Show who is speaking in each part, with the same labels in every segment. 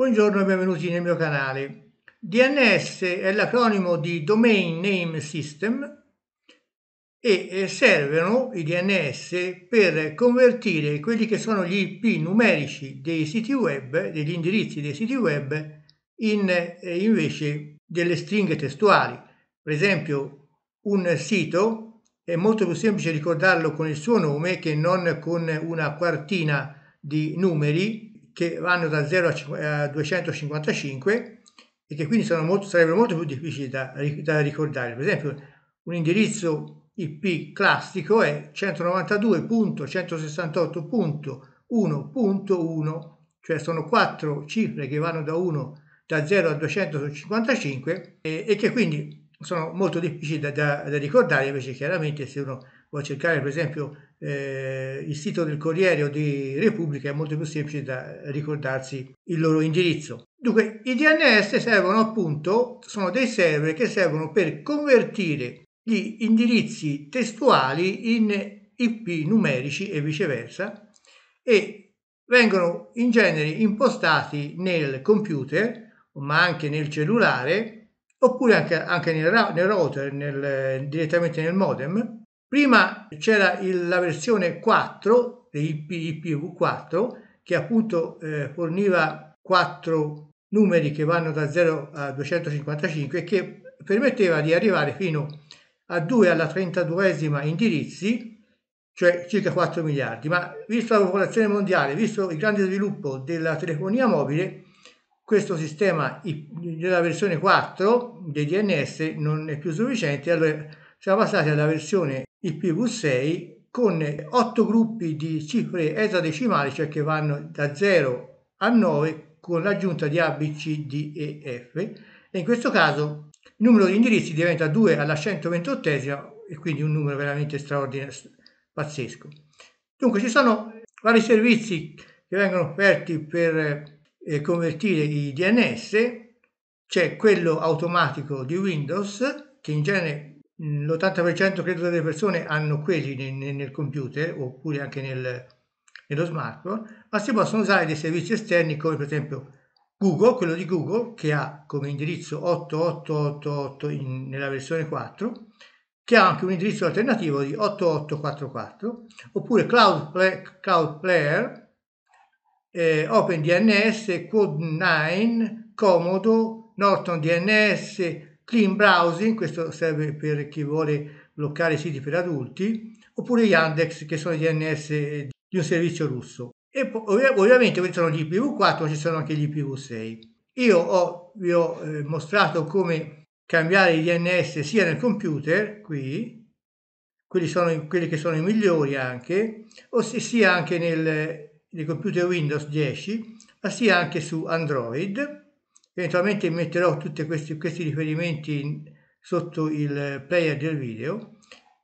Speaker 1: Buongiorno e benvenuti nel mio canale. DNS è l'acronimo di Domain Name System e eh, servono i DNS per convertire quelli che sono gli IP numerici dei siti web, degli indirizzi dei siti web, in eh, invece delle stringhe testuali. Per esempio un sito è molto più semplice ricordarlo con il suo nome che non con una quartina di numeri che vanno da 0 a, 255 e che quindi molto, sarebbero molto più difficili da, da, ricordare. Per esempio un indirizzo IP classico è 192.168.1.1, cioè sono quattro cifre che vanno da 1 da 0 a 255 e, e che quindi sono molto difficili da, da, da ricordare, invece chiaramente se uno o a cercare per esempio eh, il sito del Corriere o di Repubblica è molto più semplice da ricordarsi il loro indirizzo. Dunque, i DNS servono appunto, sono dei server che servono per convertire gli indirizzi testuali in IP numerici e viceversa e vengono in genere impostati nel computer ma anche nel cellulare oppure anche, anche nel, nel router, nel, direttamente nel modem Prima c'era il, la versione 4, di IPv4, che appunto eh, forniva 4 numeri che vanno da 0 a 255 e che permetteva di arrivare fino a 2 alla 32esima indirizzi, cioè circa 4 miliardi, ma visto la popolazione mondiale, visto il grande sviluppo della telefonia mobile, questo sistema della versione 4 dei DNS non è più sufficiente, allora siamo passati alla versione il PV6 con 8 gruppi di cifre esadecimali, cioè che vanno da 0 a 9 con l'aggiunta di A, B, C, D e F e in questo caso il numero di indirizzi diventa 2 alla 128 e quindi un numero veramente straordinario, pazzesco. Dunque ci sono vari servizi che vengono offerti per eh, convertire i DNS, c'è quello automatico di Windows che in genere l'80% credo delle persone hanno quelli nel, nel computer oppure anche nel, nello smartphone, ma si possono usare dei servizi esterni come per esempio Google, quello di Google che ha come indirizzo 8888 in, nella versione 4, che ha anche un indirizzo alternativo di 8844, oppure Cloud, Play, Cloud Player, eh, OpenDNS, Code9, Comodo, Norton DNS, Clean Browsing, questo serve per chi vuole bloccare siti per adulti, oppure Yandex, che sono i DNS di un servizio russo. E poi, ovviamente questi sono gli IPv4, ma ci sono anche gli IPv6. Io ho, vi ho eh, mostrato come cambiare i DNS sia nel computer, qui, quelli, sono, quelli che sono i migliori anche, o sia anche nel, nel computer Windows 10, ma sia anche su Android eventualmente metterò tutti questi, questi riferimenti sotto il player del video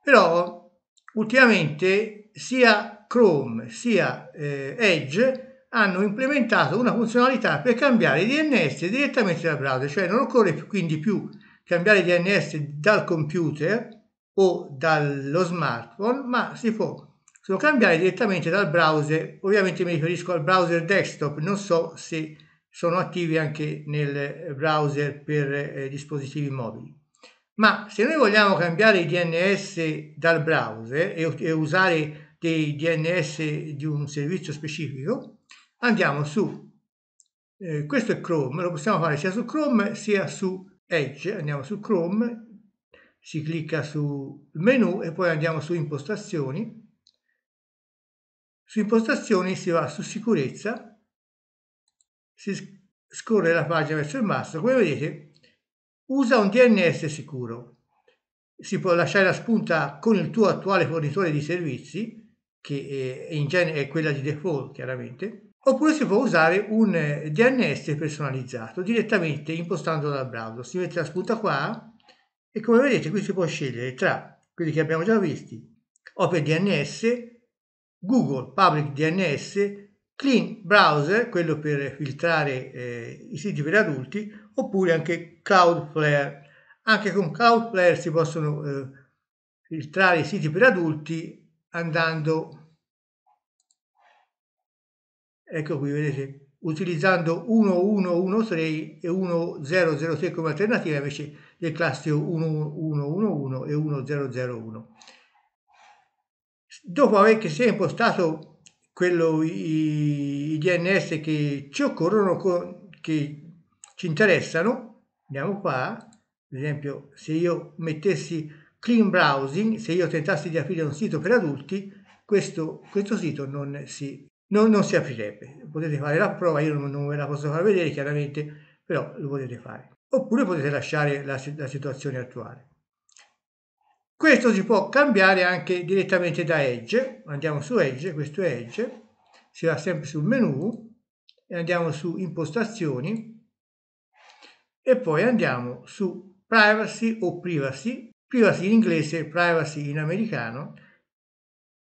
Speaker 1: però ultimamente sia Chrome sia eh, Edge hanno implementato una funzionalità per cambiare DNS direttamente dal browser cioè non occorre quindi più cambiare DNS dal computer o dallo smartphone ma si può solo cambiare direttamente dal browser ovviamente mi riferisco al browser desktop non so se sono attivi anche nel browser per eh, dispositivi mobili. Ma se noi vogliamo cambiare i DNS dal browser e, e usare dei DNS di un servizio specifico, andiamo su, eh, questo è Chrome, lo possiamo fare sia su Chrome sia su Edge, andiamo su Chrome, si clicca sul menu e poi andiamo su impostazioni, su impostazioni si va su sicurezza si scorre la pagina verso il basso, come vedete usa un DNS sicuro. Si può lasciare la spunta con il tuo attuale fornitore di servizi, che in genere è quella di default chiaramente, oppure si può usare un eh, DNS personalizzato direttamente impostandolo dal browser. Si mette la spunta qua e come vedete qui si può scegliere tra quelli che abbiamo già visti, OpenDNS, Google Public DNS Clean Browser, quello per filtrare eh, i siti per adulti, oppure anche Cloudflare. Anche con Cloudflare si possono eh, filtrare i siti per adulti andando, ecco qui vedete, utilizzando 1113 e 1006 come alternativa invece del classico 1111 e 1001. Dopo aver che sia impostato quello, i, i DNS che ci occorrono, che ci interessano. Andiamo qua, ad esempio se io mettessi clean browsing, se io tentassi di aprire un sito per adulti, questo, questo sito non si, non, non si aprirebbe. Potete fare la prova, io non, non ve la posso far vedere chiaramente, però lo potete fare. Oppure potete lasciare la, la situazione attuale. Questo si può cambiare anche direttamente da Edge. Andiamo su Edge, questo è Edge. Si va sempre sul menu e andiamo su impostazioni e poi andiamo su privacy o privacy, privacy in inglese, privacy in americano.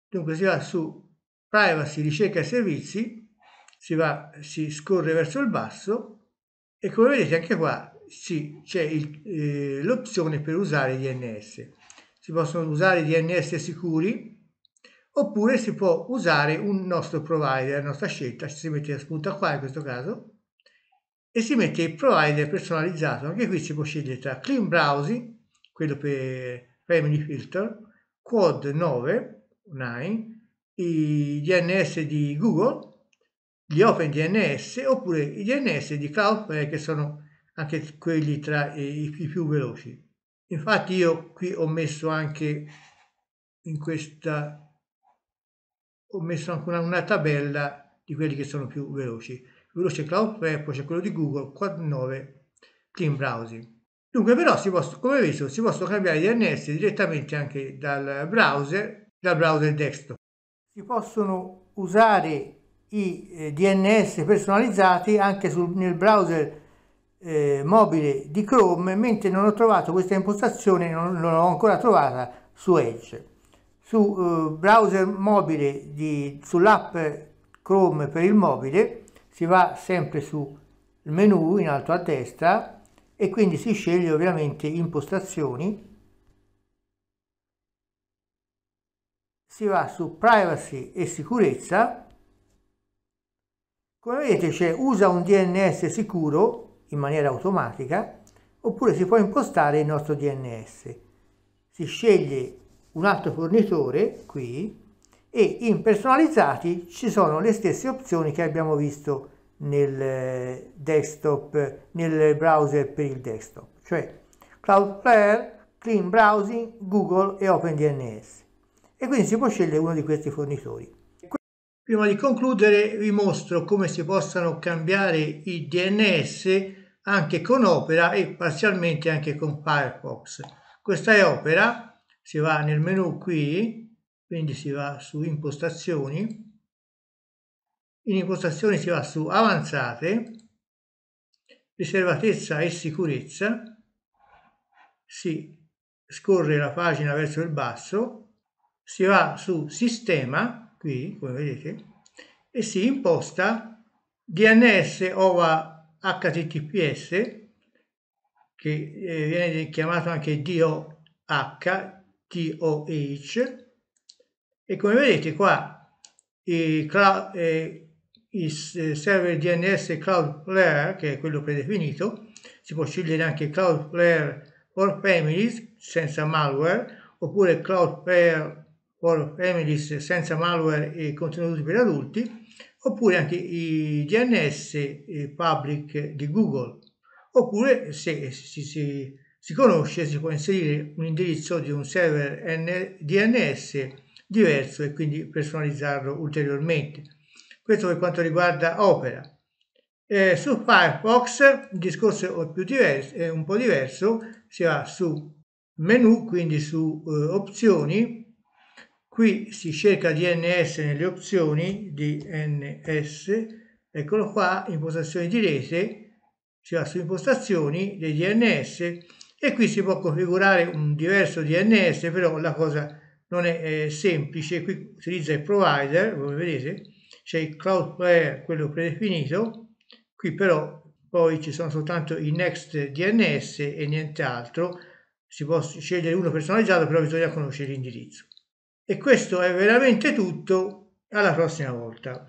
Speaker 1: Dunque si va su privacy, ricerca e servizi, si, va, si scorre verso il basso e come vedete anche qua c'è eh, l'opzione per usare DNS si possono usare DNS sicuri oppure si può usare un nostro provider, la nostra scelta, si mette la spunta qua in questo caso e si mette il provider personalizzato, anche qui si può scegliere tra Clean Browsing, quello per Family Filter, Quad 9, 9 i DNS di Google, gli Open DNS oppure i DNS di Cloudflare che sono anche quelli tra i più veloci infatti io qui ho messo anche in questa ho messo anche una, una tabella di quelli che sono più veloci il veloce Cloudflare poi c'è quello di Google Quad 9 Clean Browsing dunque però si può, come visto si possono cambiare i DNS direttamente anche dal browser dal browser desktop si possono usare i eh, DNS personalizzati anche sul, nel browser desktop eh, mobile di Chrome, mentre non ho trovato questa impostazione, non, non l'ho ancora trovata su Edge. Su eh, browser mobile, sull'app Chrome per il mobile, si va sempre sul menu in alto a destra e quindi si sceglie ovviamente impostazioni. Si va su privacy e sicurezza. Come vedete c'è usa un DNS sicuro in maniera automatica oppure si può impostare il nostro DNS. Si sceglie un altro fornitore qui e in personalizzati ci sono le stesse opzioni che abbiamo visto nel eh, desktop, nel browser per il desktop, cioè Cloudflare, Clean Browsing, Google e OpenDNS. E quindi si può scegliere uno di questi fornitori. Prima di concludere vi mostro come si possano cambiare i DNS anche con Opera e parzialmente anche con Firefox. Questa è Opera, si va nel menu qui, quindi si va su impostazioni, in impostazioni si va su avanzate, riservatezza e sicurezza, si scorre la pagina verso il basso, si va su sistema, qui, come vedete, e si imposta DNS over HTTPS, che eh, viene chiamato anche DOH, TOH, e come vedete qua il, cloud, eh, eh, server DNS Cloudflare, che è quello predefinito, si può scegliere anche Cloudflare for Families senza malware, oppure Cloudflare World of Families senza malware e contenuti per adulti, oppure anche i DNS eh, public di Google, oppure se si, si, si conosce si può inserire un indirizzo di un server N, DNS diverso e quindi personalizzarlo ulteriormente. Questo per quanto riguarda Opera. Eh, su Firefox il discorso è, diverso, è, un po' diverso, si va su menu, quindi su eh, opzioni, Qui si cerca DNS nelle opzioni DNS, eccolo qua, impostazioni di rete, si va su impostazioni dei DNS e qui si può configurare un diverso DNS, però la cosa non è eh, semplice, qui utilizza il provider, come vedete, c'è il Cloudflare, quello predefinito, qui però poi ci sono soltanto i next DNS e nient'altro, si può scegliere uno personalizzato, però bisogna conoscere l'indirizzo. E questo è veramente tutto, alla prossima volta.